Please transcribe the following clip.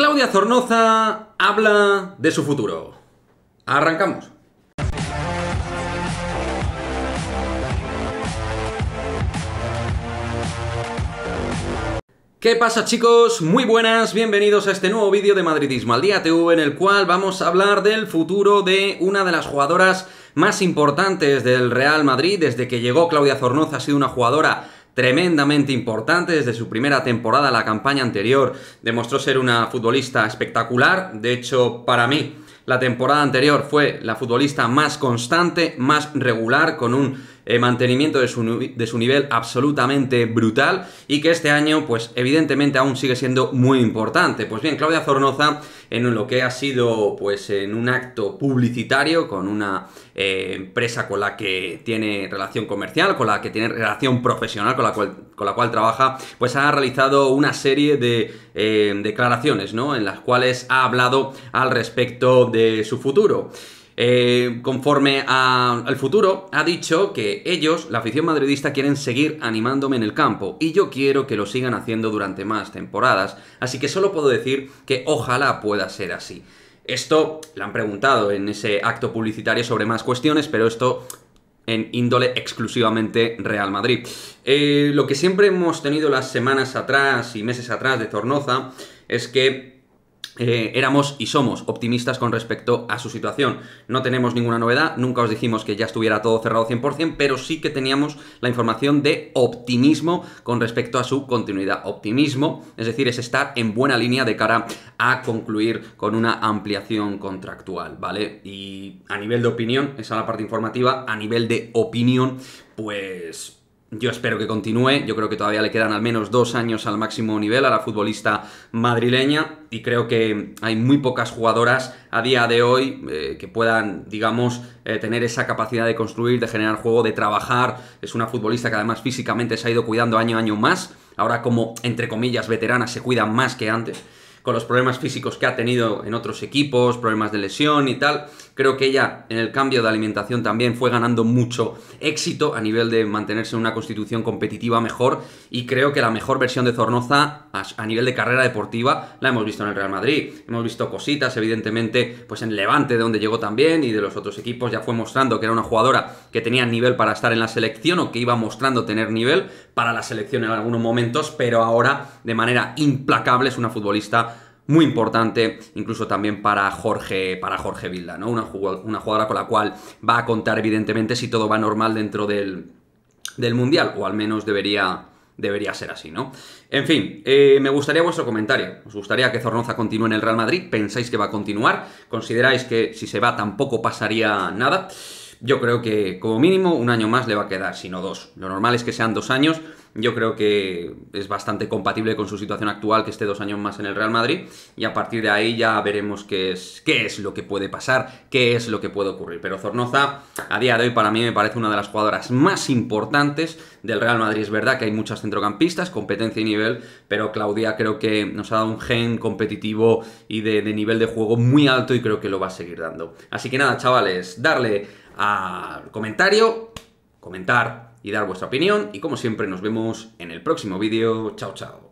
Claudia Zornoza habla de su futuro. Arrancamos. ¿Qué pasa chicos? Muy buenas, bienvenidos a este nuevo vídeo de Madridismo al Día TV en el cual vamos a hablar del futuro de una de las jugadoras más importantes del Real Madrid desde que llegó Claudia Zornoza ha sido una jugadora tremendamente importante desde su primera temporada, la campaña anterior, demostró ser una futbolista espectacular, de hecho para mí la temporada anterior fue la futbolista más constante, más regular, con un eh, mantenimiento de su, nivel absolutamente brutal y que este año, pues evidentemente aún sigue siendo muy importante. Pues bien, Claudia Zornoza, en lo que ha sido, pues en un acto publicitario con una eh, empresa con la que tiene relación comercial, con la que tiene relación profesional, con la cual, con la cual trabaja, pues ha realizado una serie de eh, declaraciones, ¿no? En las cuales ha hablado al respecto de su futuro. Eh, conforme al futuro, ha dicho que ellos, la afición madridista, quieren seguir animándome en el campo y yo quiero que lo sigan haciendo durante más temporadas, así que solo puedo decir que ojalá pueda ser así. Esto le han preguntado en ese acto publicitario sobre más cuestiones, pero esto en índole exclusivamente Real Madrid. Eh, lo que siempre hemos tenido las semanas atrás y meses atrás de Tornoza es que eh, éramos y somos optimistas con respecto a su situación. No tenemos ninguna novedad, nunca os dijimos que ya estuviera todo cerrado 100%, pero sí que teníamos la información de optimismo con respecto a su continuidad. Optimismo, es decir, es estar en buena línea de cara a concluir con una ampliación contractual, ¿vale? Y a nivel de opinión, esa es la parte informativa, a nivel de opinión, pues yo espero que continúe, yo creo que todavía le quedan al menos dos años al máximo nivel a la futbolista madrileña y creo que hay muy pocas jugadoras a día de hoy eh, que puedan, digamos, eh, tener esa capacidad de construir, de generar juego, de trabajar. Es una futbolista que además físicamente se ha ido cuidando año a año más, ahora como, entre comillas, veterana se cuida más que antes con los problemas físicos que ha tenido en otros equipos, problemas de lesión y tal. Creo que ella en el cambio de alimentación también fue ganando mucho éxito a nivel de mantenerse en una constitución competitiva mejor y creo que la mejor versión de Zornoza a nivel de carrera deportiva la hemos visto en el Real Madrid. Hemos visto cositas, evidentemente, pues en Levante, de donde llegó también, y de los otros equipos ya fue mostrando que era una jugadora que tenía nivel para estar en la selección o que iba mostrando tener nivel para la selección en algunos momentos, pero ahora de manera implacable es una futbolista muy importante, incluso también para Jorge, para Jorge Vilda, ¿no? Una, una jugadora con la cual va a contar, evidentemente, si todo va normal dentro del, del Mundial, o al menos debería, debería ser así, ¿no? En fin, eh, me gustaría vuestro comentario. ¿Os gustaría que Zornoza continúe en el Real Madrid? ¿Pensáis que va a continuar? ¿Consideráis que si se va tampoco pasaría nada? Yo creo que como mínimo un año más le va a quedar, sino dos. Lo normal es que sean dos años yo creo que es bastante compatible con su situación actual, que esté dos años más en el Real Madrid, y a partir de ahí ya veremos qué es, qué es lo que puede pasar, qué es lo que puede ocurrir. Pero Zornoza, a día de hoy, para mí me parece una de las jugadoras más importantes del Real Madrid. Es verdad que hay muchas centrocampistas, competencia y nivel, pero Claudia creo que nos ha dado un gen competitivo y de, de nivel de juego muy alto y creo que lo va a seguir dando. Así que nada, chavales, darle al comentario, comentar, y dar vuestra opinión y como siempre nos vemos en el próximo vídeo. Chao, chao.